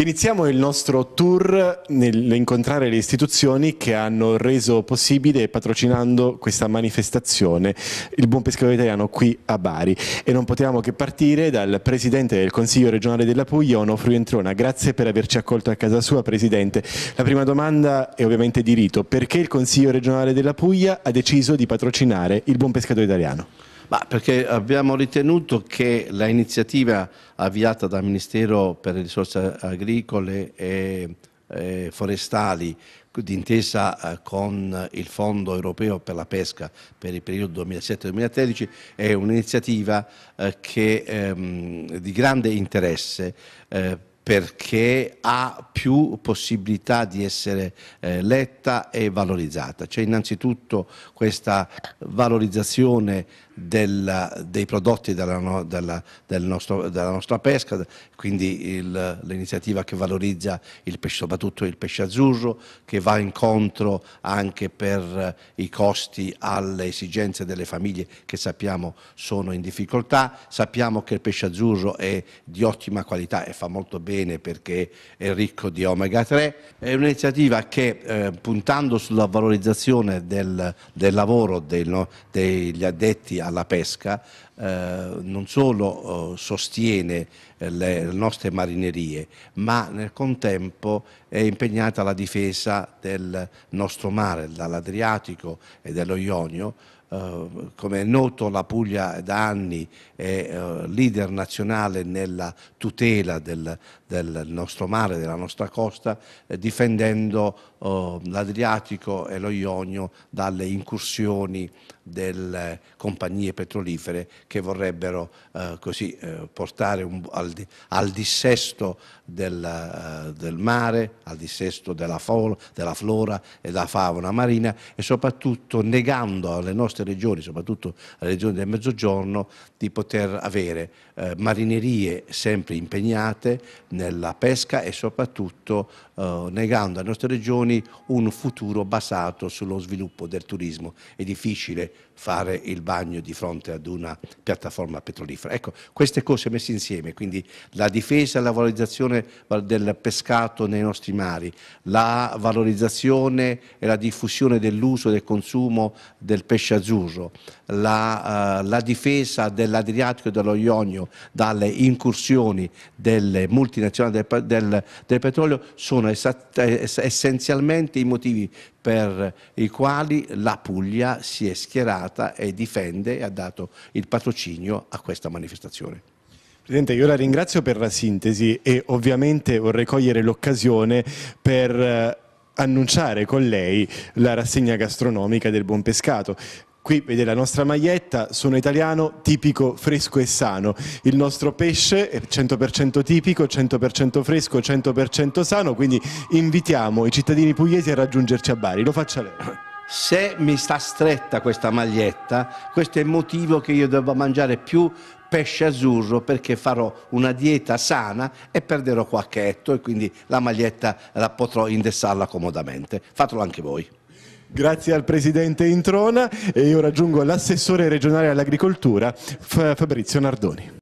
Iniziamo il nostro tour nell'incontrare le istituzioni che hanno reso possibile patrocinando questa manifestazione il buon pescatore italiano qui a Bari e non potevamo che partire dal presidente del Consiglio regionale della Puglia, Onofrio Entrona. Grazie per averci accolto a casa sua, presidente. La prima domanda è ovviamente di rito, perché il Consiglio regionale della Puglia ha deciso di patrocinare il buon pescatore italiano? Ma perché abbiamo ritenuto che l'iniziativa avviata dal Ministero per le risorse agricole e forestali d'intesa eh, con il Fondo europeo per la pesca per il periodo 2007-2013 è un'iniziativa eh, che, ehm, di grande interesse eh, perché ha più possibilità di essere eh, letta e valorizzata. C'è innanzitutto questa valorizzazione del, dei prodotti della, della, del nostro, della nostra pesca, quindi l'iniziativa che valorizza il pesce, soprattutto il pesce azzurro, che va incontro anche per eh, i costi alle esigenze delle famiglie che sappiamo sono in difficoltà. Sappiamo che il pesce azzurro è di ottima qualità e fa molto bene bene perché è ricco di omega 3. È un'iniziativa che eh, puntando sulla valorizzazione del, del lavoro dei, no, degli addetti alla pesca eh, non solo eh, sostiene eh, le nostre marinerie, ma nel contempo è impegnata alla difesa del nostro mare, dall'Adriatico e dello Ionio, Uh, come è noto la Puglia da anni è uh, leader nazionale nella tutela del, del, nostro mare, della nostra costa, eh, difendendo uh, l'Adriatico e lo Ionio dalle incursioni delle compagnie petrolifere che vorrebbero eh, così, eh, portare un, al, di, al, dissesto del, eh, del, mare, al dissesto della, fol, della flora e della fauna marina e soprattutto negando alle nostre regioni, soprattutto alle regioni del Mezzogiorno, di poter avere eh, marinerie sempre impegnate nella pesca e soprattutto eh, negando alle nostre regioni un futuro basato sullo sviluppo del turismo. È difficile fare il bagno di fronte ad una piattaforma petrolifera. Ecco, queste cose messe insieme, quindi la difesa e la valorizzazione del pescato nei nostri mari, la valorizzazione e la diffusione dell'uso e del consumo del pesce azzurro, la, eh, la difesa dell'Adriatico e dello Ionio dalle incursioni delle multinazionali del, del, del petrolio sono essenzialmente i motivi per i quali la Puglia si è schierata e difende e ha dato il patrocinio a questa manifestazione. Presidente, io la ringrazio per la sintesi e ovviamente vorrei cogliere l'occasione per eh, annunciare con lei la rassegna gastronomica del buon pescato. Qui vede la nostra maglietta, sono italiano, tipico, fresco e sano. Il nostro pesce è 100% tipico, 100% fresco, 100% sano, quindi invitiamo i cittadini pugliesi a raggiungerci a Bari. Lo faccia lei se mi sta stretta questa maglietta, questo è il motivo che io devo mangiare più pesce azzurro perché farò una dieta sana e perderò qualche etto e quindi la maglietta la potrò indessarla comodamente. Fatelo anche voi. Grazie al Presidente Introna e io raggiungo l'assessore regionale all'agricoltura Fabrizio Nardoni.